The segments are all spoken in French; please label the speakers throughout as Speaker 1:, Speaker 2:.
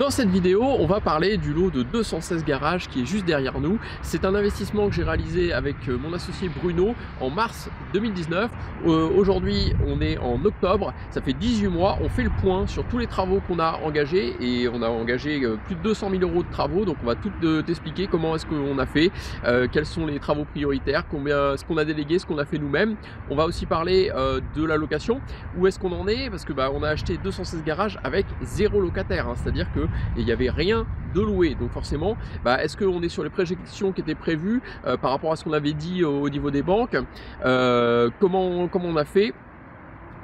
Speaker 1: Dans cette vidéo, on va parler du lot de 216 garages qui est juste derrière nous. C'est un investissement que j'ai réalisé avec euh, mon associé Bruno en mars 2019. Euh, aujourd'hui, on est en octobre, ça fait 18 mois. On fait le point sur tous les travaux qu'on a engagés et on a engagé euh, plus de 200 000 euros de travaux. Donc, on va tout t'expliquer comment est-ce qu'on a fait, quels sont les travaux prioritaires, combien, ce qu'on a délégué, ce qu'on a fait nous-mêmes. On va aussi parler de la location, où est-ce qu'on en est, parce que bah, on a acheté 216 garages avec zéro locataire, hein. c'est-à-dire que et il n'y avait rien de loué. Donc forcément, bah, est-ce qu'on est sur les projections qui étaient prévues euh, par rapport à ce qu'on avait dit au, niveau des banques euh, comment on a fait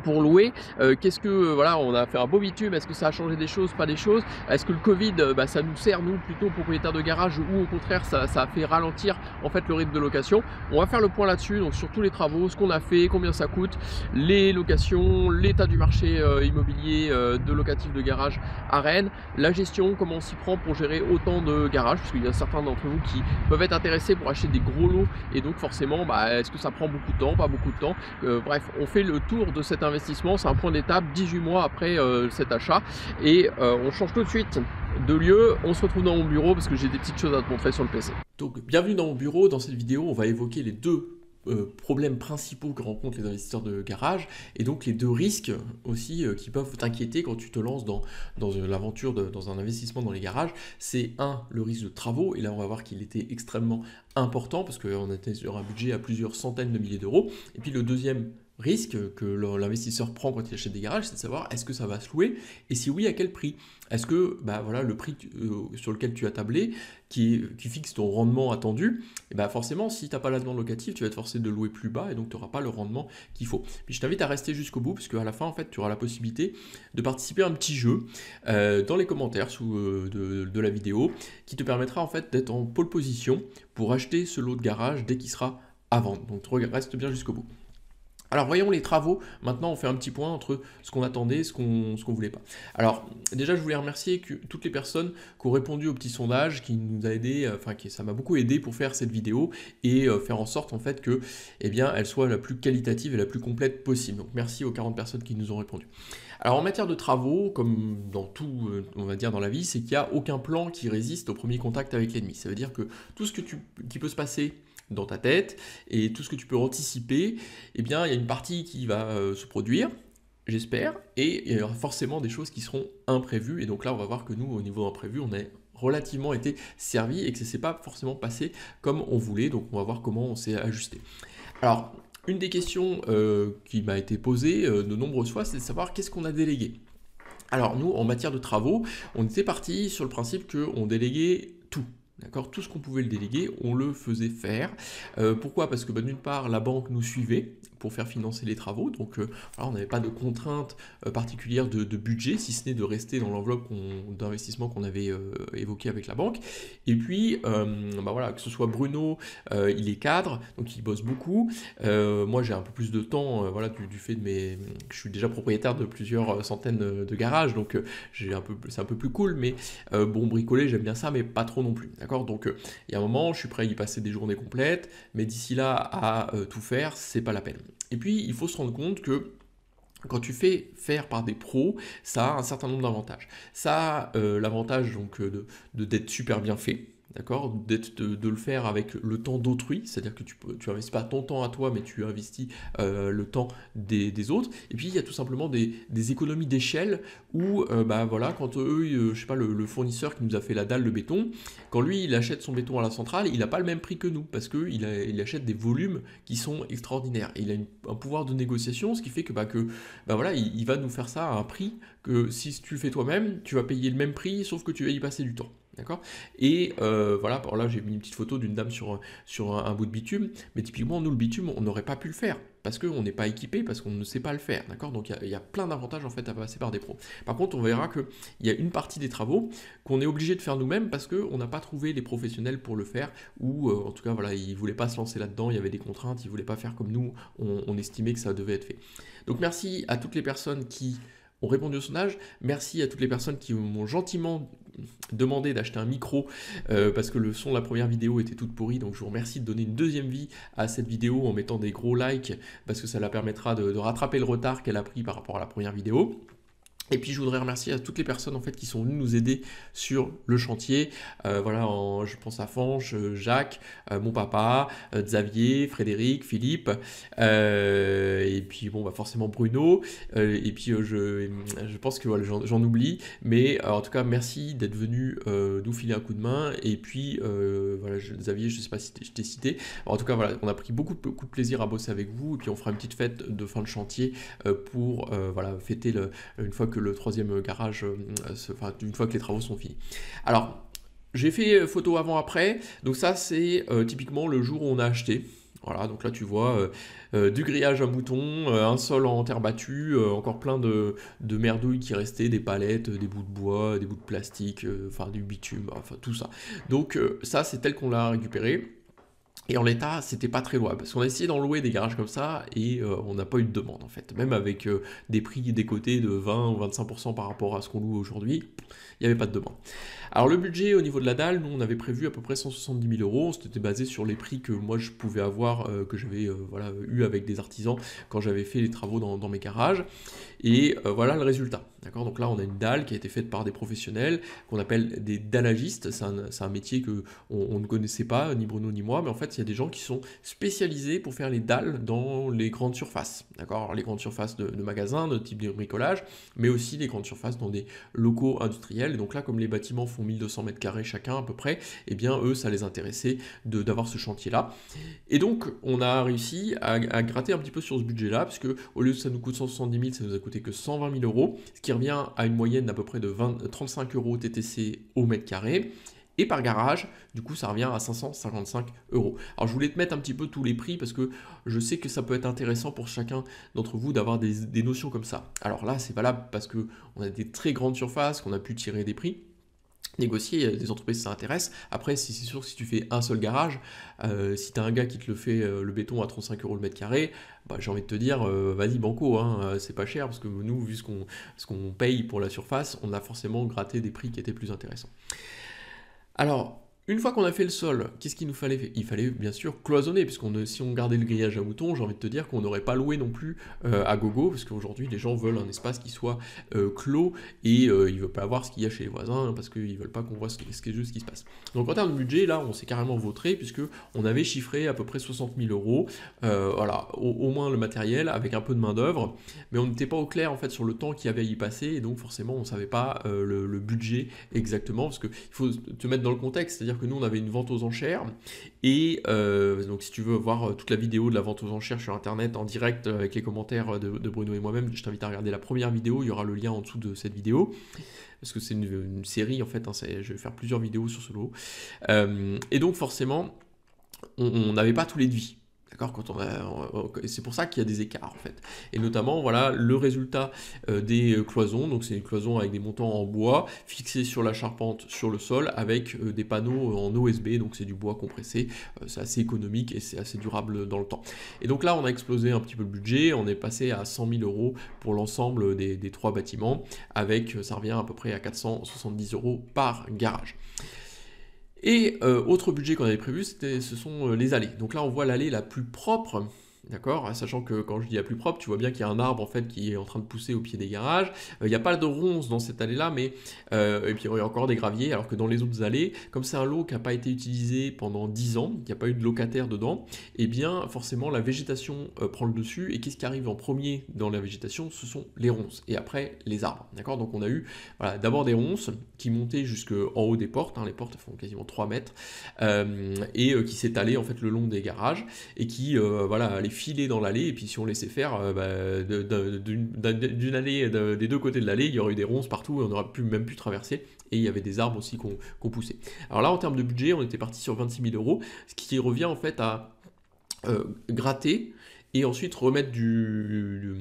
Speaker 1: pour louer. Euh, qu'est-ce que, euh, voilà, on a fait un beau bitume, est-ce que ça a changé des choses, pas des choses Est-ce que le Covid, euh, bah, ça nous sert, nous, plutôt propriétaires de garage, ou au contraire, ça, a fait ralentir en fait le rythme de location On va faire le point là-dessus, donc sur tous les travaux, ce qu'on a fait, combien ça coûte, les locations, l'état du marché immobilier de locatif de garage à Rennes, la gestion, comment on s'y prend pour gérer autant de garages, parce qu'il y a certains d'entre vous qui peuvent être intéressés pour acheter des gros lots, et donc forcément, bah, est-ce que ça prend beaucoup de temps, pas beaucoup de temps Bref, on fait le tour de cette investissement c'est un point d'étape 18 mois après euh, cet achat et euh, on change tout de suite de lieu. On se retrouve dans mon bureau parce que j'ai des petites choses à te montrer sur le PC. Donc bienvenue dans mon bureau, dans cette vidéo on va évoquer les deux euh, problèmes principaux que rencontrent les investisseurs de garage et donc les deux risques aussi qui peuvent t'inquiéter quand tu te lances dans, dans l'aventure, dans un investissement dans les garages. C'est un, le risque de travaux et là on va voir qu'il était extrêmement important parce qu'on était sur un budget à plusieurs centaines de milliers d'euros. Et puis le deuxième risque que l'investisseur prend quand il achète des garages, c'est de savoir est-ce que ça va se louer et si oui, à quel prix Est-ce que bah voilà, le prix euh, sur lequel tu as tablé, qui, qui fixe ton rendement attendu, et eh bah, forcément, si tu n'as pas la demande locative, tu vas être forcé de louer plus bas et donc tu n'auras pas le rendement qu'il faut. Puis je t'invite à rester jusqu'au bout puisque à la fin, en fait, tu auras la possibilité de participer à un petit jeu euh, dans les commentaires sous, euh, de, la vidéo qui te permettra en fait d'être en pole position pour acheter ce lot de garage dès qu'il sera à vendre. Donc reste bien jusqu'au bout. Alors voyons les travaux, maintenant on fait un petit point entre ce qu'on attendait et ce qu'on ne voulait pas. Alors déjà je voulais remercier toutes les personnes qui ont répondu au petit sondage, qui nous a aidé, euh, enfin qui, ça m'a beaucoup aidé pour faire cette vidéo et euh, faire en sorte en fait que eh bien, elle soit la plus qualitative et la plus complète possible. Donc merci aux 40 personnes qui nous ont répondu. Alors en matière de travaux, comme dans tout, euh, on va dire dans la vie, c'est qu'il n'y a aucun plan qui résiste au premier contact avec l'ennemi. Ça veut dire que tout ce que tu, qui peut se passer dans ta tête, et tout ce que tu peux anticiper, eh bien, il y a une partie qui va euh, se produire, j'espère, et il y aura forcément des choses qui seront imprévues, et donc là, on va voir que nous, au niveau imprévu, on a relativement été servi et que ça s'est pas forcément passé comme on voulait, donc on va voir comment on s'est ajusté. Alors, une des questions euh, qui m'a été posée euh, de nombreuses fois, c'est de savoir qu'est-ce qu'on a délégué. Alors nous, en matière de travaux, on était parti sur le principe qu'on déléguait tout. D'accord Tout ce qu'on pouvait le déléguer, on le faisait faire. Euh, pourquoi Parce que bah, d'une part, la banque nous suivait pour faire financer les travaux. Donc euh, on n'avait pas de contraintes euh, particulières de, budget, si ce n'est de rester dans l'enveloppe d'investissement qu'on avait évoqué avec la banque. Et puis, bah, voilà, que ce soit Bruno, il est cadre, donc il bosse beaucoup. moi, j'ai un peu plus de temps voilà, du, fait de mes... Je suis déjà propriétaire de plusieurs centaines de garages, donc c'est un peu plus cool. Mais bon, bricoler, j'aime bien ça, mais pas trop non plus. Donc, euh, il y a un moment, je suis prêt à y passer des journées complètes, mais d'ici là, à euh, tout faire, c'est pas la peine. Et puis, il faut se rendre compte que quand tu fais faire par des pros, ça a un certain nombre d'avantages. Ça a euh, l'avantage donc de d'être super bien fait d'accord de, le faire avec le temps d'autrui, c'est-à-dire que tu tu investis pas ton temps à toi, mais tu investis euh, le temps des, autres. Et puis il y a tout simplement des, économies d'échelle où, euh, bah, voilà, quand eux, euh, je sais pas, le, fournisseur qui nous a fait la dalle de béton, quand lui il achète son béton à la centrale, il n'a pas le même prix que nous parce que il, achète des volumes qui sont extraordinaires. il a un pouvoir de négociation, ce qui fait que bah, bah voilà, il, va nous faire ça à un prix que si tu fais toi-même, tu vas payer le même prix, sauf que tu vas y passer du temps. D'accord Et euh, voilà, alors là j'ai mis une petite photo d'une dame sur, sur un, bout de bitume, mais typiquement, nous, le bitume, on n'aurait pas pu le faire parce qu'on n'est pas équipé, parce qu'on ne sait pas le faire. D'accord Donc il y, a plein d'avantages en fait à passer par des pros. Par contre, on verra mmh. qu'il y a une partie des travaux qu'on est obligé de faire nous-mêmes parce qu'on n'a pas trouvé les professionnels pour le faire ou euh, en tout cas, voilà, ils ne voulaient pas se lancer là-dedans, il y avait des contraintes, ils ne voulaient pas faire comme nous, on estimait que ça devait être fait. Donc merci à toutes les personnes qui on répondu au sondage. Merci à toutes les personnes qui m'ont gentiment demandé d'acheter un micro euh, parce que le son de la première vidéo était toute pourrie. Donc je vous remercie de donner une deuxième vie à cette vidéo en mettant des gros likes parce que ça la permettra de rattraper le retard qu'elle a pris par rapport à la première vidéo. Et puis je voudrais remercier à toutes les personnes en fait qui sont venues nous aider sur le chantier. Euh, voilà, je pense à Fanche, Jacques, euh, mon papa, euh, Xavier, Frédéric, Philippe, et puis bon bah forcément Bruno. et puis je, je pense que voilà j'en oublie, mais en tout cas merci d'être venu nous filer un coup de main. Et puis voilà je, Xavier, je sais pas si je t'ai cité. en tout cas voilà, on a pris beaucoup beaucoup de plaisir à bosser avec vous. Et puis on fera une petite fête de fin de chantier pour voilà fêter le, une fois que le troisième garage, euh, se, enfin, une fois que les travaux sont finis. Alors, j'ai fait photo avant-après, donc ça c'est euh, typiquement le jour où on a acheté. Voilà, donc là tu vois euh, du grillage à boutons, un sol en terre battue, encore plein de, de, merdouilles qui restaient, des palettes, des bouts de bois, des bouts de plastique, enfin du bitume, enfin tout ça. Donc ça c'est tel qu'on l'a récupéré. Et en l'état, c'était pas très loin, parce qu'on a essayé d'en louer des garages comme ça, et euh, on n'a pas eu de demande en fait. Même avec euh, des prix des côtés de 20 ou 25% par rapport à ce qu'on loue aujourd'hui, il n'y avait pas de demande. Alors le budget au niveau de la dalle, nous on avait prévu à peu près 170 000 euros, c'était basé sur les prix que moi je pouvais avoir, euh, que j'avais voilà, eu avec des artisans quand j'avais fait les travaux dans, mes garages. Et voilà le résultat. D'accord Donc là on a une dalle qui a été faite par des professionnels, qu'on appelle des dallagistes, c'est un, métier que on ne connaissait pas, ni Bruno ni moi, mais en fait il y a des gens qui sont spécialisés pour faire les dalles dans les grandes surfaces, d'accord Les grandes surfaces de, magasins, de type de bricolage, mais aussi les grandes surfaces dans des locaux industriels. donc là, comme les bâtiments font 1200 mètres carrés chacun à peu près, eh bien eux, ça les intéressait d'avoir ce chantier-là. Et donc, on a réussi à, gratter un petit peu sur ce budget-là, parce que au lieu que ça nous coûte 170 000, ça nous a coûté que 120 000 euros, ce qui revient à une moyenne d'à peu près de 20, 35 euros TTC au mètre carré et par garage. Du coup, ça revient à 555 euros. Alors, je voulais te mettre un petit peu tous les prix parce que je sais que ça peut être intéressant pour chacun d'entre vous d'avoir des, notions comme ça. Alors là, c'est valable parce que on a des très grandes surfaces, qu'on a pu tirer des prix négocier, des euh, entreprises ça intéresse. Après, si c'est sûr que si tu fais un seul garage, euh, si tu as un gars qui te le fait euh, le béton à 35 euros le mètre carré, bah, j'ai envie de te dire, vas-y banco, hein, c'est pas cher, parce que nous, vu ce qu'on paye pour la surface, on a forcément gratté des prix qui étaient plus intéressants. Alors, une fois qu'on a fait le sol, qu'est-ce qu'il nous fallait Il fallait bien sûr cloisonner, puisqu'on si on gardait le grillage à moutons, j'ai envie de te dire qu'on n'aurait pas loué non plus euh, à gogo, parce qu'aujourd'hui les gens veulent un espace qui soit euh, clos et euh, ils ne veulent pas voir ce qu'il y a chez les voisins, parce qu'ils ne veulent pas qu'on voit ce, ce, ce, qui se passe. Donc en termes de budget, là on s'est carrément vautré, puisque on avait chiffré à peu près 60 000 euros, voilà, au, moins le matériel, avec un peu de main-d'œuvre, mais on n'était pas au clair en fait sur le temps qui avait y passer, et donc forcément on ne savait pas le, budget exactement, parce qu'il faut te mettre dans le contexte, c'est-à-dire que nous, on avait une vente aux enchères. Et euh, donc, si tu veux voir euh, toute la vidéo de la vente aux enchères sur Internet en direct euh, avec les commentaires de, Bruno et moi-même, je t'invite à regarder la première vidéo. Il y aura le lien en dessous de cette vidéo. Parce que c'est une, série, en fait. Hein, je vais faire plusieurs vidéos sur ce lot. et donc, forcément, on n'avait pas tous les devis c'est pour ça qu'il y a des écarts en fait. Et notamment, voilà, le résultat euh, des cloisons. Donc c'est une cloison avec des montants en bois fixés sur la charpente sur le sol avec euh, des panneaux en OSB. Donc c'est du bois compressé. Euh, c'est assez économique et c'est assez durable dans le temps. Et donc là, on a explosé un petit peu le budget. On est passé à 100 000 euros pour l'ensemble des, des trois bâtiments. Avec, ça revient à peu près à 470 euros par garage. Et euh, autre budget qu'on avait prévu, ce sont euh, les allées. Donc là, on voit l'allée la plus propre D'accord hein, Sachant que quand je dis à plus propre, tu vois bien qu'il y a un arbre en fait qui est en train de pousser au pied des garages. Euh, il n'y a pas de ronces dans cette allée-là, mais euh, et puis il y a encore des graviers, alors que dans les autres allées, comme c'est un lot qui n'a pas été utilisé pendant 10 ans, il n'a a pas eu de locataire dedans, et eh bien forcément la végétation euh, prend le dessus. Et qu'est-ce qui arrive en premier dans la végétation Ce sont les ronces et après les arbres. D'accord Donc on a eu d'abord des ronces qui montaient jusqu'en haut des portes. Hein. les portes font quasiment 3 mètres et qui s'étalaient en fait le long des garages et qui voilà les filer dans l'allée, et puis si on laissait faire, euh, bah, d'une allée, des deux côtés de l'allée, il y aurait eu des ronces partout, et on n'aurait même plus traverser, et il y avait des arbres aussi qu'on poussait. Alors là, en termes de budget, on était parti sur 26 000 euros, ce qui revient en fait à euh, gratter et ensuite remettre du,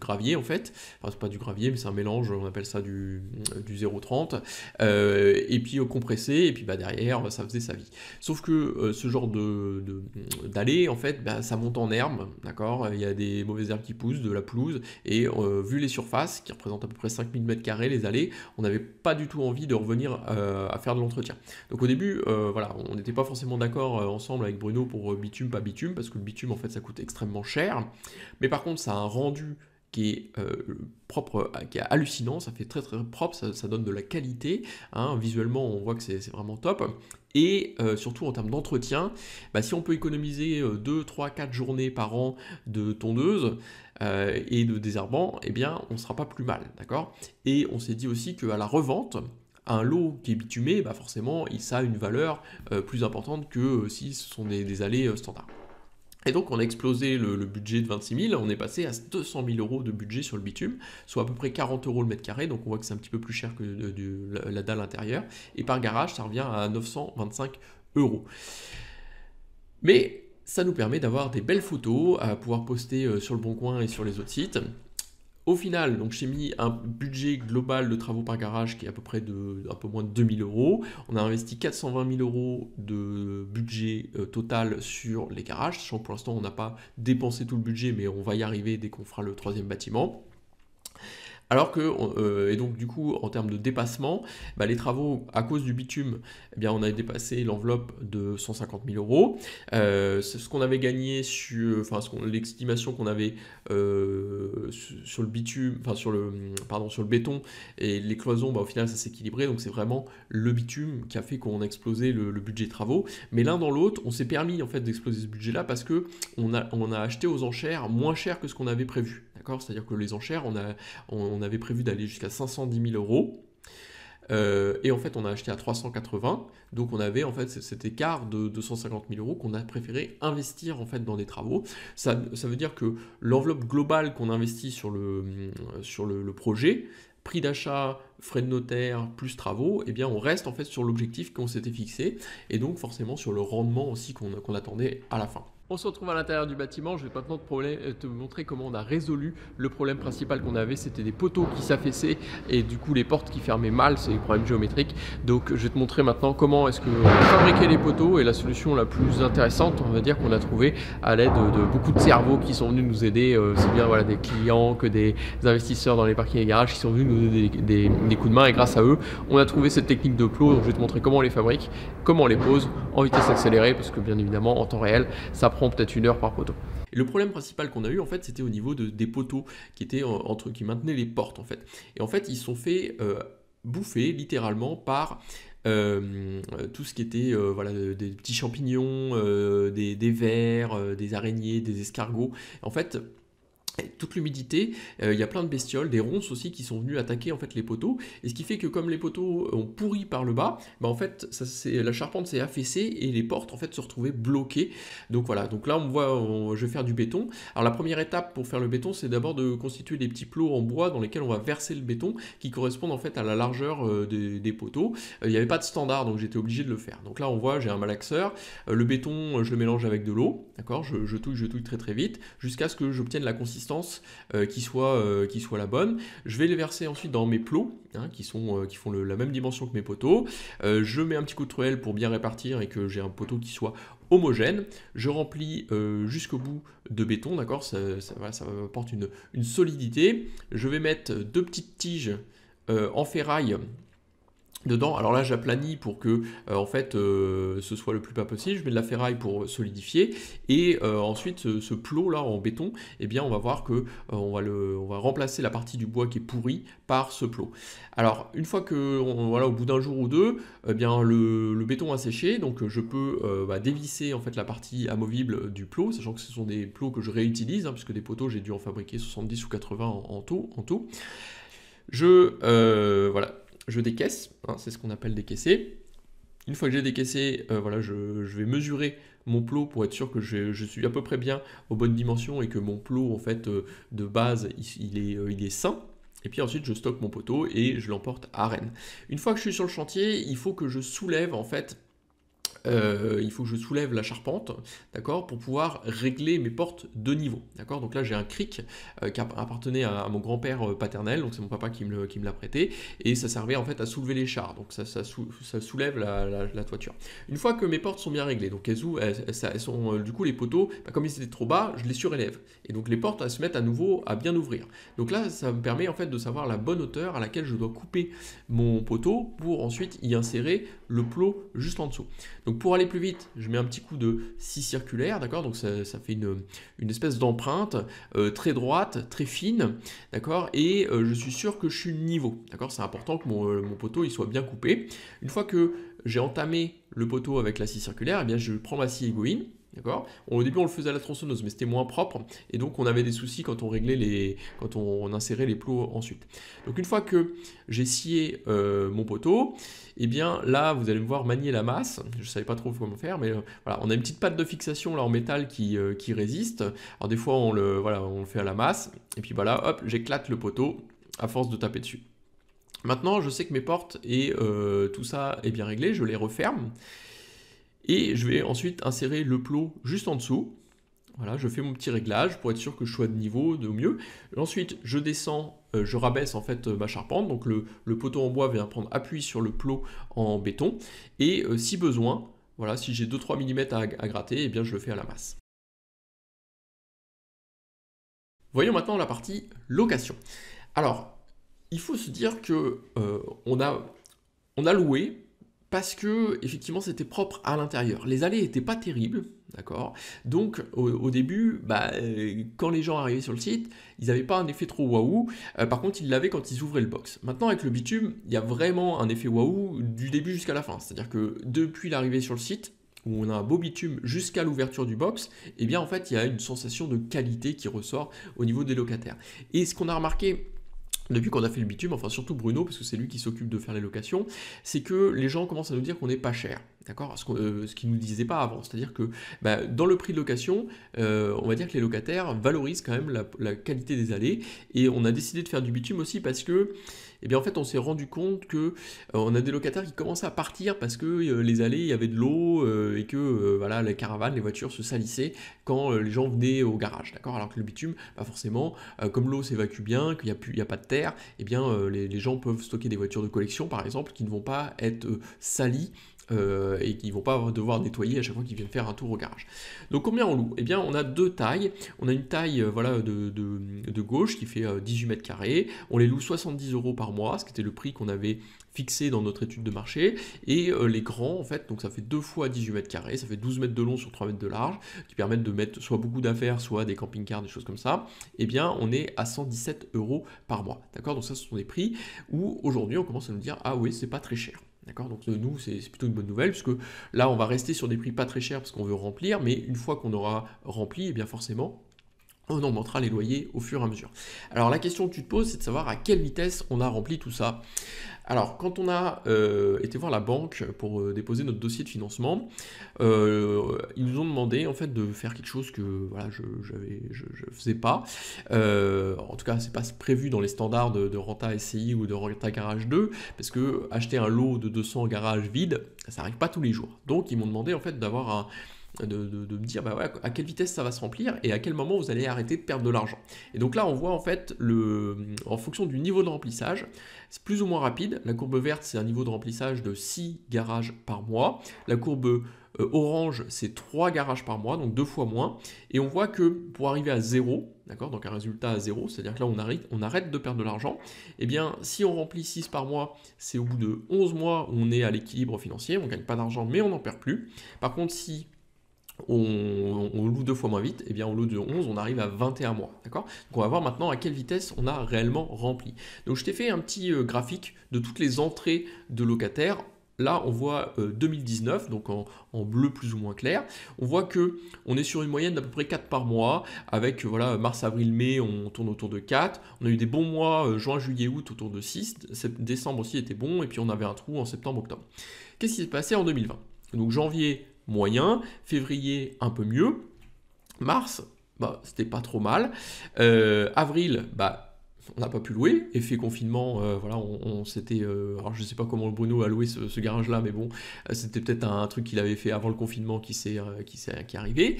Speaker 1: gravier en fait. Enfin, c'est pas du gravier, mais c'est un mélange, on appelle ça du, du 0,30. Euh, et puis euh, compresser, et puis bah, derrière, ça faisait sa vie. Sauf que euh, ce genre de en fait, bah, ça monte en herbe, d'accord Il y a des mauvaises herbes qui poussent, de la pelouse, et vu les surfaces, qui représentent à peu près 5000 m2 les allées, on n'avait pas du tout envie de revenir à faire de l'entretien. Donc au début, voilà, on n'était pas forcément d'accord ensemble avec Bruno pour bitume, pas bitume, parce que le bitume, en fait, ça coûte extrêmement cher. Mais par contre, ça a un rendu qui est euh, propre, euh, qui est hallucinant, ça fait très très propre, ça, donne de la qualité, hein. visuellement on voit que c'est vraiment top, et euh, surtout en termes d'entretien, bah, si on peut économiser 2, 3, 4 journées par an de tondeuse et de désherbant, et eh bien on ne sera pas plus mal, d'accord Et on s'est dit aussi qu'à la revente, un lot qui est bitumé, bah forcément, ça a une valeur plus importante que si ce sont des allées standards. Et donc on a explosé le, budget de 26 000, on est passé à 200 000 euros de budget sur le bitume, soit à peu près 40 euros le mètre carré, donc on voit que c'est un petit peu plus cher que la, la dalle intérieure, et par garage ça revient à 925 euros. Mais ça nous permet d'avoir des belles photos à pouvoir poster euh, sur le Bon Coin et sur les autres sites. Au final, donc j'ai mis un budget global de travaux par garage qui est à peu près de un peu moins de 2000 euros. On a investi 420 000 euros de budget euh, total sur les garages, sachant que pour l'instant on n'a pas dépensé tout le budget, mais on va y arriver dès qu'on fera le troisième bâtiment. Alors que, euh, et donc du coup, en termes de dépassement, bah, les travaux, à cause du bitume, eh bien, on a dépassé l'enveloppe de 150 000 euros. Euh, ce qu'on avait gagné sur, l'estimation qu'on avait euh, sur le bitume, enfin, sur le, pardon, sur le béton et les cloisons, bah, au final, ça s'est équilibré. Donc c'est vraiment le bitume qui a fait qu'on a explosé le, budget de travaux. Mais l'un dans l'autre, on s'est permis en fait d'exploser ce budget-là parce que on a, on a acheté aux enchères moins cher que ce qu'on avait prévu. C'est-à-dire que les enchères, on, avait prévu d'aller jusqu'à 510 000 euros. Euh, et en fait, on a acheté à 380. Donc, on avait en fait cet écart de 250 000 euros qu'on a préféré investir en fait dans des travaux. Ça, veut dire que l'enveloppe globale qu'on investit sur le, sur le, projet, prix d'achat, frais de notaire plus travaux, eh bien on reste en fait sur l'objectif qu'on s'était fixé et donc forcément sur le rendement aussi qu'on attendait à la fin. On se retrouve à l'intérieur du bâtiment. Je vais maintenant te, euh, te, montrer comment on a résolu le problème principal qu'on avait. C'était des poteaux qui s'affaissaient et du coup les portes qui fermaient mal. C'est des problèmes géométriques. Donc je vais te montrer maintenant comment est-ce que fabriquer les poteaux et la solution la plus intéressante, on va dire, qu'on a trouvé à l'aide de, beaucoup de cerveaux qui sont venus nous aider, euh, c'est bien voilà, des clients que des investisseurs dans les parkings et garages qui sont venus nous donner des, coups de main. Et grâce à eux, on a trouvé cette technique de plot. Donc je vais te montrer comment on les fabrique, comment on les pose en vitesse accélérée parce que bien évidemment en temps réel, ça peut-être une heure par poteau. le problème principal qu'on a eu en fait c'était au niveau de, des poteaux qui étaient entre qui maintenaient les portes en fait. Et en fait ils sont faits euh, bouffer littéralement par euh, tout ce qui était euh, voilà, des petits champignons, des, des vers, des araignées, des escargots. En fait, toute l'humidité, euh, il y a plein de bestioles, des ronces aussi qui sont venues attaquer en fait les poteaux. Et ce qui fait que comme les poteaux ont pourri par le bas, bah, en fait ça, la charpente s'est affaissée et les portes en fait se retrouvaient bloquées. Donc voilà, donc là on voit, je vais faire du béton. Alors la première étape pour faire le béton, c'est d'abord de constituer des petits plots en bois dans lesquels on va verser le béton qui correspondent en fait à la largeur euh, des, poteaux. Euh, il n'y avait pas de standard, donc j'étais obligé de le faire. Donc là on voit, j'ai un malaxeur, le béton je le mélange avec de l'eau, d'accord, je, je je touille très très vite, jusqu'à ce que j'obtienne la consistance euh, qui, soit, euh, qui soit la bonne. Je vais les verser ensuite dans mes plots, hein, qui, sont, euh, qui font la même dimension que mes poteaux. je mets un petit coup de truelle pour bien répartir et que j'ai un poteau qui soit homogène. Je remplis jusqu'au bout de béton, d'accord ça, ça, ça m'apporte une, solidité. Je vais mettre deux petites tiges en ferraille dedans. Alors là, j'aplanis pour que euh, en fait euh, ce soit le plus bas possible. Je mets de la ferraille pour solidifier et euh, ensuite ce, plot là en béton, eh bien on va voir que on va le, on va remplacer la partie du bois qui est pourrie par ce plot. Alors une fois que voilà au bout d'un jour ou deux, eh bien le, béton a séché, donc je peux bah, dévisser en fait la partie amovible du plot, sachant que ce sont des plots que je réutilise hein, puisque des poteaux j'ai dû en fabriquer 70 ou 80 en, en tout. En tout. Je voilà je décaisse, hein, c'est ce qu'on appelle décaisser. Une fois que j'ai décaissé, euh, voilà, je, vais mesurer mon plot pour être sûr que je, suis à peu près bien aux bonnes dimensions et que mon plot en fait euh, de base est, euh, il est sain. Et puis ensuite, je stocke mon poteau et je l'emporte à Rennes. Une fois que je suis sur le chantier, il faut que je soulève en fait euh, il faut que je soulève la charpente, d'accord, pour pouvoir régler mes portes de niveau, d'accord. Donc là, j'ai un cric euh, qui appartenait à, mon grand-père euh, paternel, donc c'est mon papa qui me, l'a prêté, et ça servait en fait à soulever les chars, donc ça, soulève la, toiture. Une fois que mes portes sont bien réglées, donc elles, sont, du coup, les poteaux, bah, comme ils étaient trop bas, je les surélève, et donc les portes, se mettent à nouveau à bien ouvrir. Donc là, ça me permet en fait de savoir la bonne hauteur à laquelle je dois couper mon poteau pour ensuite y insérer le plot juste en dessous. Donc pour aller plus vite, je mets un petit coup de scie circulaire, d'accord Donc ça, fait une, espèce d'empreinte euh, très droite, très fine, d'accord Et euh, je suis sûr que je suis niveau, d'accord C'est important que euh, mon, poteau il soit bien coupé. Une fois que j'ai entamé le poteau avec la scie circulaire, eh bien je prends ma scie égoïne, au début, on le faisait à la tronçonneuse, mais c'était moins propre. Et donc, on avait des soucis quand on réglait les, quand on, insérait les plots ensuite. Donc, une fois que j'ai scié euh, mon poteau, eh bien là, vous allez me voir manier la masse. Je ne savais pas trop comment faire, mais euh, voilà, on a une petite patte de fixation là en métal qui, euh, qui résiste. Alors, des fois, on le, voilà, on le fait à la masse. Et puis, voilà, hop, j'éclate le poteau à force de taper dessus. Maintenant, je sais que mes portes et tout ça est bien réglé. Je les referme. Et je vais ensuite insérer le plot juste en dessous. Voilà, je fais mon petit réglage pour être sûr que je sois de niveau, de mieux. ensuite, je descends, euh, je rabaisse en fait euh, ma charpente. Donc le, poteau en bois vient prendre appui sur le plot en béton. Et euh, si besoin, voilà, si j'ai 2-3 mm à, gratter, eh bien je le fais à la masse. Voyons maintenant la partie location. Alors, il faut se dire que on, a, on a loué parce que effectivement c'était propre à l'intérieur. Les allées n'étaient pas terribles, d'accord Donc au, début, bah, euh, quand les gens arrivaient sur le site, ils n'avaient pas un effet trop waouh. Euh, par contre, ils l'avaient quand ils ouvraient le box. Maintenant avec le bitume, il y a vraiment un effet waouh du début jusqu'à la fin. C'est-à-dire que depuis l'arrivée sur le site, où on a un beau bitume jusqu'à l'ouverture du box, eh bien en fait il y a une sensation de qualité qui ressort au niveau des locataires. Et ce qu'on a remarqué depuis qu'on a fait le bitume, enfin surtout Bruno, parce que c'est lui qui s'occupe de faire les locations, c'est que les gens commencent à nous dire qu'on n'est pas cher, d'accord euh, Ce qu'ils ne nous disaient pas avant, c'est-à-dire que bah, dans le prix de location, euh, on va dire que les locataires valorisent quand même la, qualité des allées, et on a décidé de faire du bitume aussi parce que et eh bien en fait on s'est rendu compte que euh, a des locataires qui commençaient à partir parce que euh, les allées il y avait de l'eau euh, et que voilà les caravanes, les voitures se salissaient quand les gens venaient au garage, d'accord Alors que le bitume, pas forcément, comme l'eau s'évacue bien, qu'il n'y a a pas de terre, eh bien les gens peuvent stocker des voitures de collection par exemple qui ne vont pas être salies euh, et qu'ils vont pas devoir nettoyer à chaque fois qu'ils viennent faire un tour au garage. Donc combien on loue Eh bien on a deux tailles. On a une taille euh, voilà, de, gauche qui fait 18 euh, mètres carrés. On les loue 70 euros par mois, ce qui était le prix qu'on avait fixé dans notre étude de marché. Et les grands en fait, donc ça fait deux fois 18 mètres carrés, ça fait 12 mètres de long sur 3 mètres de large, qui permettent de mettre soit beaucoup d'affaires, soit des camping-cars, des choses comme ça. Eh bien on est à 117 euros par mois. D'accord Donc ça ce sont des prix où aujourd'hui on commence à nous dire ah oui c'est pas très cher. D'accord Donc nous, c'est plutôt une bonne nouvelle, puisque là, on va rester sur des prix pas très chers parce qu'on veut remplir, mais une fois qu'on aura rempli, et eh bien forcément, on augmentera les loyers au fur et à mesure. Alors la question que tu te poses, c'est de savoir à quelle vitesse on a rempli tout ça. Alors quand on a euh, été voir la banque pour euh, déposer notre dossier de financement, euh, ils nous ont demandé en fait de faire quelque chose que voilà, je ne faisais pas. en tout cas, c'est pas prévu dans les standards de, Renta SCI ou de Renta Garage 2, parce que acheter un lot de 200 garages vides, ça n'arrive pas tous les jours. Donc ils m'ont demandé en fait d'avoir un de, me dire bah à quelle vitesse ça va se remplir et à quel moment vous allez arrêter de perdre de l'argent. Et donc là, on voit en fait, le, en fonction du niveau de remplissage, c'est plus ou moins rapide. La courbe verte, c'est un niveau de remplissage de 6 garages par mois. La courbe euh, orange, c'est 3 garages par mois, donc deux fois moins. Et on voit que pour arriver à 0, d'accord, donc un résultat à 0, c'est-à-dire que là on arrête, on arrête de perdre de l'argent, et eh bien si on remplit 6 par mois, c'est au bout de 11 mois où on est à l'équilibre financier, on ne gagne pas d'argent mais on n'en perd plus. Par contre, si on, loue deux fois moins vite, et eh bien on loue de 11, on arrive à 21 mois. D'accord Donc on va voir maintenant à quelle vitesse on a réellement rempli. Donc je t'ai fait un petit euh, graphique de toutes les entrées de locataires. Là, on voit 2019, euh, donc en, bleu plus ou moins clair. On voit que on est sur une moyenne d'à peu près 4 par mois, avec euh, voilà mars, avril, mai, on tourne autour de 4. On a eu des bons mois, juin, juillet, août, autour de 6. Décembre aussi était bon, et puis on avait un trou en septembre, octobre. Qu'est-ce qui s'est passé en 2020 Donc janvier, moyen, février un peu mieux, mars, bah, c'était pas trop mal, euh, avril, bah, on n'a pas pu louer, effet confinement, euh, voilà, on, s'était, euh, alors je sais pas comment Bruno a loué ce, garage-là, mais bon, c'était peut-être un, truc qu'il avait fait avant le confinement qui s'est, qui qui est arrivé.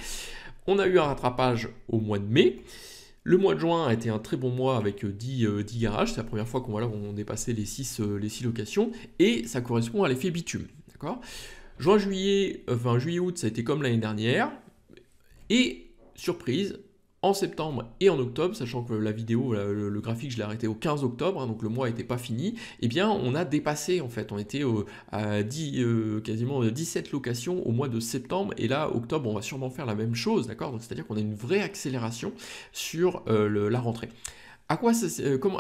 Speaker 1: On a eu un rattrapage au mois de mai. Le mois de juin a été un très bon mois avec 10, 10 garages, c'est la première fois qu'on voilà, on dépassait les 6, les 6 locations, et ça correspond à l'effet bitume, d'accord Juin, juillet, euh, enfin juillet, août, ça a été comme l'année dernière. Et surprise, en septembre et en octobre, sachant que la vidéo, le, graphique, je l'ai arrêté au 15 octobre, hein, donc le mois n'était pas fini, eh bien on a dépassé en fait, on était euh, à euh, quasiment 17 locations au mois de septembre, et là octobre on va sûrement faire la même chose, d'accord Donc c'est-à-dire qu'on a une vraie accélération sur la rentrée. À quoi,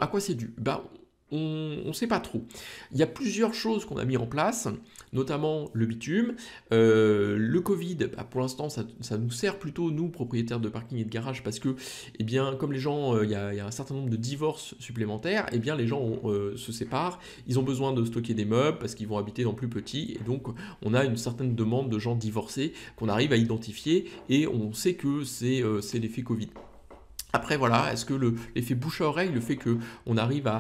Speaker 1: à quoi c'est dû bah, on ne sait pas trop. Il y a plusieurs choses qu'on a mis en place notamment le bitume. Euh, le Covid, bah, pour l'instant, ça, nous sert plutôt, nous, propriétaires de parking et de garage, parce que, eh bien, comme les gens, euh, il y, a un certain nombre de divorces supplémentaires, et eh bien, les gens euh, se séparent, ils ont besoin de stocker des meubles parce qu'ils vont habiter dans plus petit, et donc on a une certaine demande de gens divorcés qu'on arrive à identifier, et on sait que c'est l'effet Covid. Après, voilà, est-ce que l'effet bouche à oreille, le fait qu'on arrive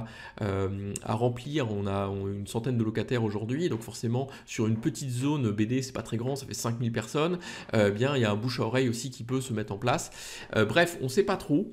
Speaker 1: euh, à, remplir, on a une centaine de locataires aujourd'hui, donc forcément, sur une petite zone BD, c'est pas très grand, ça fait 5000 personnes, euh, eh bien, il y a un bouche à oreille aussi qui peut se mettre en place. Euh, bref, on sait pas trop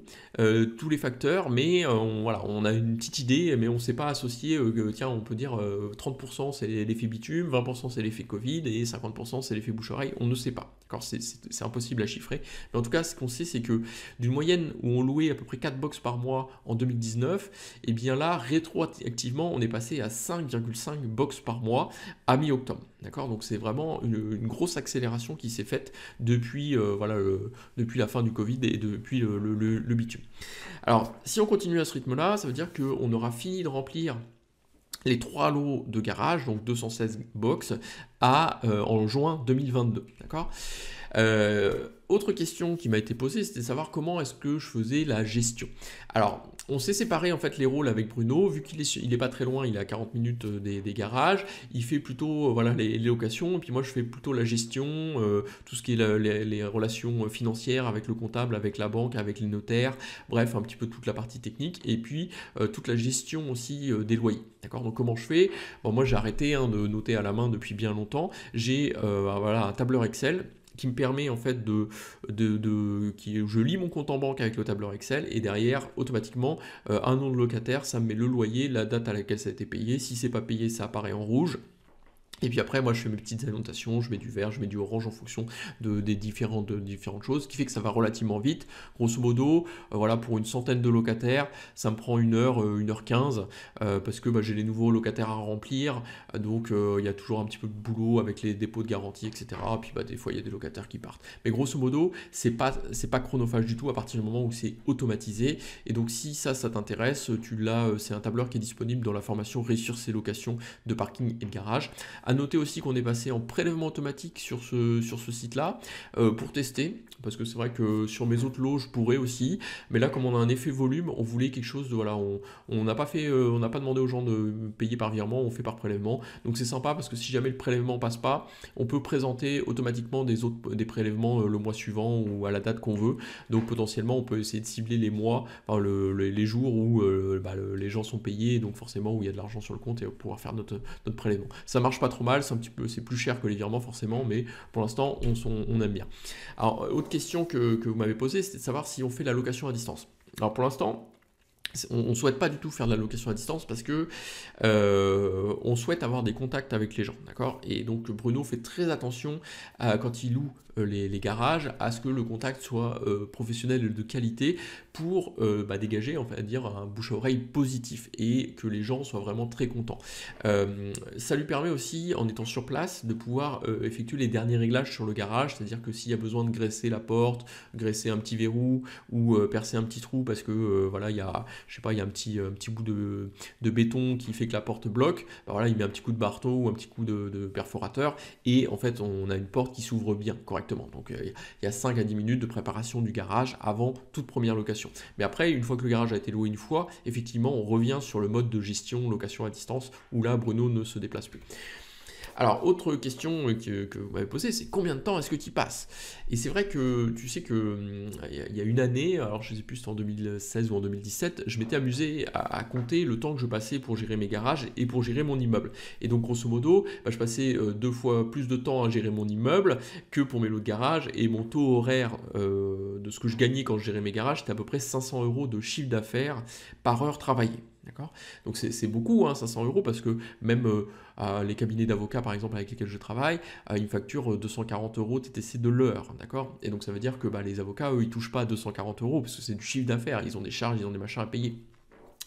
Speaker 1: tous les facteurs, mais on, voilà, on a une petite idée, mais on sait pas associer, tiens, on peut dire 30% c'est l'effet bitume, 20% c'est l'effet Covid et 50% c'est l'effet bouche à oreille, on ne sait pas. C'est impossible à chiffrer. Mais en tout cas, ce qu'on sait, c'est que d'une moyenne où on louait à peu près 4 box par mois en 2019, et eh bien là, rétroactivement, on est passé à 5,5 box par mois à mi-octobre. D'accord Donc c'est vraiment une, grosse accélération qui s'est faite depuis, euh, voilà, depuis la fin du Covid et depuis le, le bitume. Alors, si on continue à ce rythme-là, ça veut dire qu'on aura fini de remplir les trois lots de garage, donc 216 box, à, euh, en juin 2022. D'accord euh, autre question qui m'a été posée, c'était de savoir comment est-ce que je faisais la gestion. Alors, on s'est séparé en fait les rôles avec Bruno, vu qu'il est, pas très loin, il est à 40 minutes euh, des, garages, il fait plutôt euh, voilà, les, locations, et puis moi je fais plutôt la gestion, tout ce qui est les, relations financières avec le comptable, avec la banque, avec les notaires, bref, un petit peu toute la partie technique, et puis toute la gestion aussi des loyers. D'accord Donc comment je fais moi j'ai arrêté hein, de noter à la main depuis bien longtemps, j'ai voilà, un tableur Excel qui me permet en fait de, de, qui, je lis mon compte en banque avec le tableur Excel et derrière automatiquement euh, un nom de locataire, ça me met le loyer, la date à laquelle ça a été payé, si c'est pas payé ça apparaît en rouge et puis après, moi, je fais mes petites annotations, je mets du vert, je mets du orange en fonction de, des différentes, différentes choses, ce qui fait que ça va relativement vite. Grosso modo, euh, voilà, pour une centaine de locataires, ça me prend une heure, euh, une heure quinze, euh, parce que bah, j'ai les nouveaux locataires à remplir, donc il y a toujours un petit peu de boulot avec les dépôts de garantie, etc. Et puis bah, des fois, il y a des locataires qui partent. Mais grosso modo, c'est pas, c'est pas chronophage du tout à partir du moment où c'est automatisé. Et donc, si ça, ça t'intéresse, tu l'as, c'est un tableur qui est disponible dans la formation Réussir ses locations de parking et de garage noter aussi qu'on est passé en prélèvement automatique sur ce, sur ce site-là euh, pour tester, parce que c'est vrai que sur mes autres lots, je pourrais aussi, mais là, comme on a un effet volume, on voulait quelque chose de voilà, on n'a pas fait, euh, on n'a pas demandé aux gens de payer par virement, on fait par prélèvement, donc c'est sympa parce que si jamais le prélèvement passe pas, on peut présenter automatiquement des autres des prélèvements euh, le mois suivant ou à la date qu'on veut, donc potentiellement on peut essayer de cibler les mois, les jours où bah, les gens sont payés, donc forcément où il y a de l'argent sur le compte et pouvoir faire notre, notre prélèvement. Ça marche pas trop c'est un petit peu, c'est plus cher que les virements forcément, mais pour l'instant, on, on, aime bien. Alors, euh, autre question que, vous m'avez posé c'était de savoir si on fait la location à distance. Alors pour l'instant, on souhaite pas du tout faire de la location à distance parce que euh, souhaite avoir des contacts avec les gens, d'accord Et donc Bruno fait très attention quand il loue euh, les, garages à ce que le contact soit euh, professionnel professionnel de qualité pour euh, bah, dégager enfin, dire un bouche à oreille positif et que les gens soient vraiment très contents. ça lui permet aussi en étant sur place de pouvoir effectuer les derniers réglages sur le garage, c'est-à-dire que s'il y a besoin de graisser la porte, graisser un petit verrou ou percer un petit trou parce que voilà il y a je sais pas il y a un petit un petit bout de, béton qui fait que la porte bloque, bah, voilà il met un petit coup de barteau ou un petit coup de, perforateur, et en fait, on a une porte qui s'ouvre bien, correctement. Donc, euh, il y a 5 à 10 minutes de préparation du garage avant toute première location. Mais après, une fois que le garage a été loué une fois, effectivement, on revient sur le mode de gestion location à distance, où là, Bruno ne se déplace plus. Alors, autre question que, vous m'avez posée, c'est combien de temps est-ce que tu passes Et c'est vrai que tu sais que hum, il y a une année, alors je ne sais plus si c'était en 2016 ou en 2017, je m'étais amusé à, compter le temps que je passais pour gérer mes garages et pour gérer mon immeuble. Et donc, grosso modo, bah, je passais euh, deux fois plus de temps à gérer mon immeuble que pour mes lots de garage et mon taux horaire euh, de ce que je gagnais quand je gérais mes garages, c'était à peu près 500 euros de chiffre d'affaires par heure travaillée. D'accord Donc c'est beaucoup, 500 hein, euros, parce que même euh, les cabinets d'avocats, par exemple, avec lesquels je travaille, ils facturent 240 euros TTC de l'heure, d'accord Et donc ça veut dire que bah, les avocats, eux, ils touchent pas 240 euros, parce que c'est du chiffre d'affaires, ils ont des charges, ils ont des machins à payer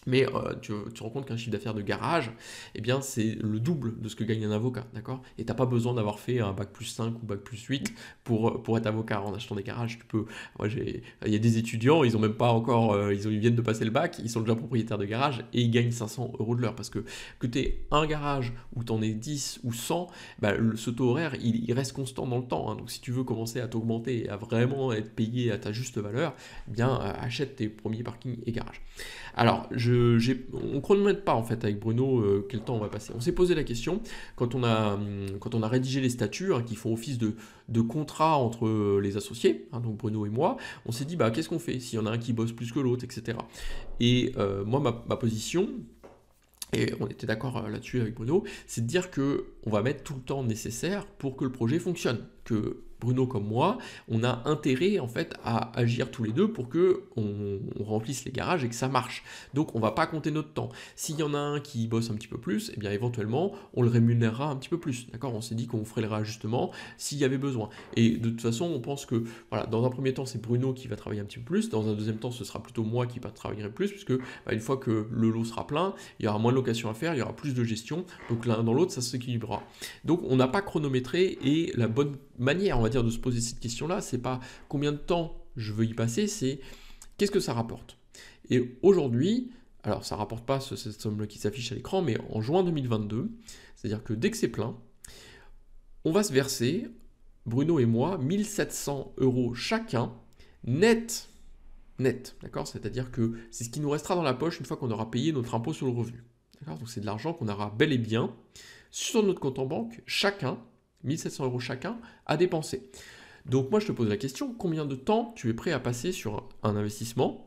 Speaker 1: mais euh, tu, te rends compte qu'un chiffre d'affaires de garage, eh bien, c'est le double de ce que gagne un avocat, d'accord Et t'as pas besoin d'avoir fait un bac plus 5 ou bac plus 8 pour, euh, pour être avocat en achetant des garages. Tu peux, moi, il y a des étudiants, ils ont même pas encore, euh, ils, viennent de passer le bac, ils sont déjà propriétaires de garage et ils gagnent 500 euros de l'heure parce que que tu as un garage où en es 10 ou 100, bah, ce taux horaire, il, reste constant dans le temps. Hein. Donc, si tu veux commencer à t'augmenter et à vraiment être payé à ta juste valeur, eh bien, achète tes premiers parkings et garages. Alors, je euh, on ne chronomètre pas en fait avec Bruno euh, quel temps on va passer. On s'est posé la question quand on a, hum, quand on a rédigé les statuts hein, qui font office de, de contrat entre euh, les associés, hein, donc Bruno et moi, on s'est dit bah, qu'est-ce qu'on fait s'il y en a un qui bosse plus que l'autre, etc. Et moi, ma, position, et on était d'accord là-dessus avec Bruno, c'est de dire que on va mettre tout le temps nécessaire pour que le projet fonctionne, que Bruno comme moi, on a intérêt en fait à agir tous les deux pour que on, remplisse les garages et que ça marche. Donc on va pas compter notre temps. S'il y en a un qui bosse un petit peu plus, et eh bien éventuellement on le rémunérera un petit peu plus. D'accord On s'est dit qu'on ferait le réajustement s'il y avait besoin. Et de toute façon, on pense que voilà, dans un premier temps c'est Bruno qui va travailler un petit peu plus, dans un deuxième temps ce sera plutôt moi qui travailler plus, puisque bah, une fois que le lot sera plein, il y aura moins de location à faire, il y aura plus de gestion, donc l'un dans l'autre ça s'équilibrera. Donc on n'a pas chronométré et la bonne manière, on va dire, de se poser cette question-là, c'est pas combien de temps je veux y passer, c'est qu'est-ce que ça rapporte. Et aujourd'hui, alors ça rapporte pas ce, cette somme-là qui s'affiche à l'écran, mais en juin 2022, c'est-à-dire que dès que c'est plein, on va se verser, Bruno et moi, 1700 euros chacun, net, net, d'accord C'est-à-dire que c'est ce qui nous restera dans la poche une fois qu'on aura payé notre impôt sur le revenu. Donc c'est de l'argent qu'on aura bel et bien sur notre compte en banque, chacun, 1700 euros chacun à dépenser. Donc moi je te pose la question, combien de temps tu es prêt à passer sur un investissement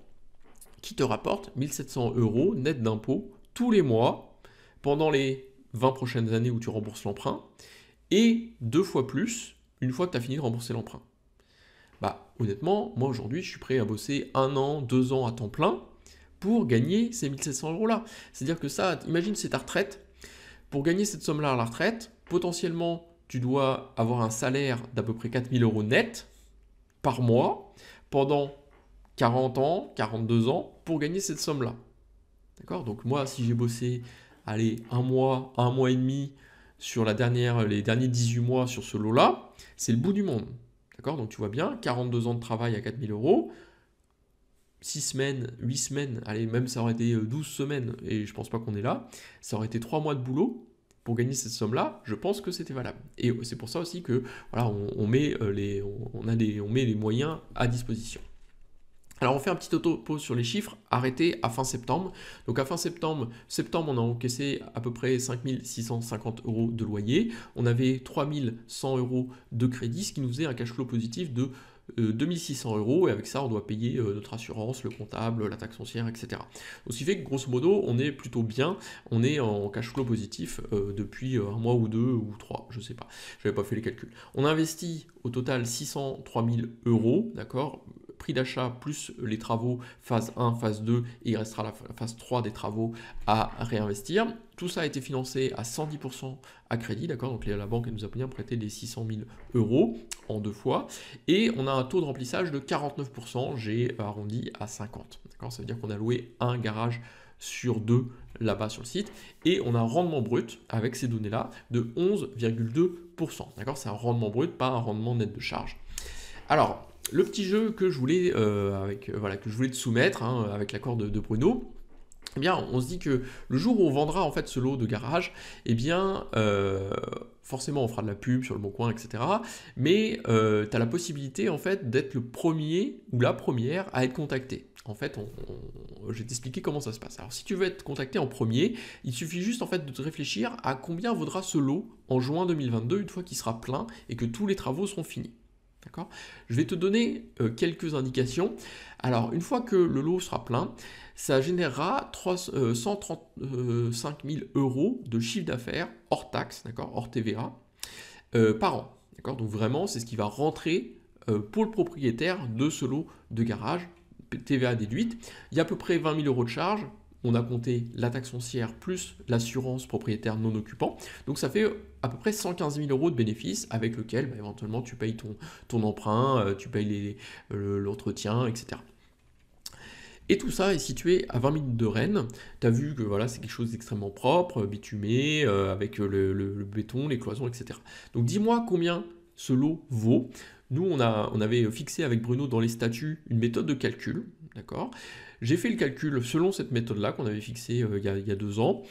Speaker 1: qui te rapporte 1700 euros net d'impôts tous les mois pendant les 20 prochaines années où tu rembourses l'emprunt et deux fois plus une fois que tu as fini de rembourser l'emprunt Bah honnêtement, moi aujourd'hui je suis prêt à bosser un an, deux ans à temps plein pour gagner ces 1700 euros là. C'est-à-dire que ça, imagine c'est ta retraite. Pour gagner cette somme là à la retraite, potentiellement tu dois avoir un salaire d'à peu près 4000 euros net par mois pendant 40 ans, 42 ans pour gagner cette somme-là. D'accord Donc moi, si j'ai bossé, allez, un mois, un mois et demi sur la dernière, les derniers 18 mois sur ce lot-là, c'est le bout du monde. D'accord Donc tu vois bien, 42 ans de travail à 4000 euros, 6 semaines, 8 semaines, allez, même ça aurait été 12 euh, semaines, et je pense pas qu'on est là, ça aurait été 3 mois de boulot, pour gagner cette somme-là, je pense que c'était valable. Et c'est pour ça aussi que voilà, on, met euh, les, on, a les, on met les moyens à disposition. Alors on fait un petit auto-pause sur les chiffres, arrêté à fin septembre. Donc à fin septembre, septembre on a encaissé à peu près 5650 euros de loyer. On avait 3100 euros de crédit, ce qui nous faisait un cash flow positif de 2600 euh, euros, et avec ça, on doit payer euh, notre assurance, le comptable, la taxe foncière, etc. Donc, ce qui fait que, grosso modo, on est plutôt bien, on est en cash flow positif euh, depuis un mois ou deux ou trois, je sais pas, j'avais pas fait les calculs. On investit au total 603 000 euros, d'accord prix d'achat plus les travaux phase 1, phase 2, et il restera la phase 3 des travaux à réinvestir. Tout ça a été financé à 110% à crédit, d'accord Donc la banque nous a bien prêté des 600 000 euros en deux fois. Et on a un taux de remplissage de 49%, j'ai arrondi à 50. D'accord Ça veut dire qu'on a loué un garage sur deux là-bas sur le site. Et on a un rendement brut avec ces données-là de 11,2%. D'accord C'est un rendement brut, pas un rendement net de charge. Alors, le petit jeu que je voulais, euh, avec, euh, voilà, que je voulais te soumettre, hein, avec l'accord de, de, Bruno, eh bien, on se dit que le jour où on vendra en fait ce lot de garage, eh bien, euh, forcément, on fera de la pub sur le bon coin, etc. Mais tu as la possibilité en fait d'être le premier ou la première à être contacté. En fait, je vais t'expliquer comment ça se passe. Alors, si tu veux être contacté en premier, il suffit juste en fait de te réfléchir à combien vaudra ce lot en juin 2022 une fois qu'il sera plein et que tous les travaux seront finis. Je vais te donner euh, quelques indications. Alors, une fois que le lot sera plein, ça générera 135 000 euh, euh, euros de chiffre d'affaires hors taxe, d'accord, hors TVA, par an. Donc vraiment, c'est ce qui va rentrer pour le propriétaire de ce lot de garage, TVA déduite. Il y a à peu près 20 000 euros de charges on a compté la taxe foncière plus l'assurance propriétaire non occupant. Donc ça fait à peu près 115 000 euros de bénéfices avec lequel bah, éventuellement tu payes ton, ton emprunt, euh, tu payes l'entretien, etc. Et tout ça est situé à 20 minutes de Rennes. Tu as vu que voilà, c'est quelque chose d'extrêmement propre, euh, bitumé, euh, avec le, béton, les cloisons, etc. Donc dis-moi combien ce lot vaut. Nous, on, a, on avait fixé avec Bruno dans les statuts une méthode de calcul, d'accord j'ai fait le calcul selon cette méthode-là qu'on avait fixée euh, il, y a, deux ans.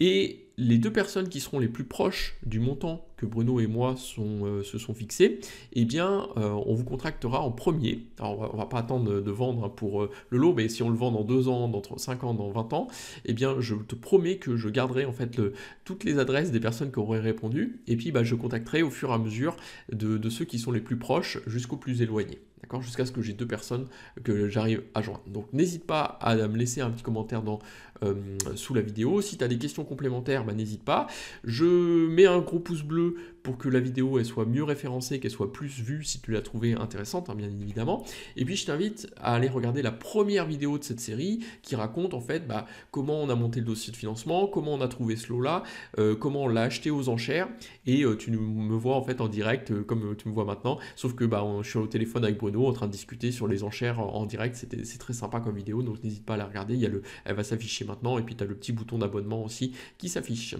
Speaker 1: Et les deux personnes qui seront les plus proches du montant que Bruno et moi euh, se sont fixés, eh bien, euh, on vous contractera en premier. Alors, on ne va pas attendre de, vendre hein, pour le lot, mais si on le vend dans deux ans, dans cinq ans, dans vingt ans, eh bien, je te promets que je garderai en fait toutes les adresses des personnes qui auraient répondu, et puis bah, je contacterai au fur et à mesure de, de ceux qui sont les plus proches jusqu'aux plus éloignés d'accord Jusqu'à ce que j'ai deux personnes que j'arrive à joindre. Donc n'hésite pas à me laisser un petit commentaire dans euh, sous la vidéo. Si tu as des questions complémentaires, bah, n'hésite pas. Je mets un gros pouce bleu pour que la vidéo elle soit mieux référencée, qu'elle soit plus vue si tu l'as trouvée intéressante, hein, bien évidemment. Et puis je t'invite à aller regarder la première vidéo de cette série qui raconte en fait bah, comment on a monté le dossier de financement, comment on a trouvé ce lot-là, euh, comment on l'a acheté aux enchères. Et euh, tu me vois en fait en direct comme tu me vois maintenant, sauf que bah, je suis au téléphone avec Bruno en train de discuter sur les enchères en, direct. C'est très sympa comme vidéo, donc n'hésite pas à la regarder. Il y le, elle va s'afficher maintenant, et puis tu as le petit bouton d'abonnement aussi qui s'affiche.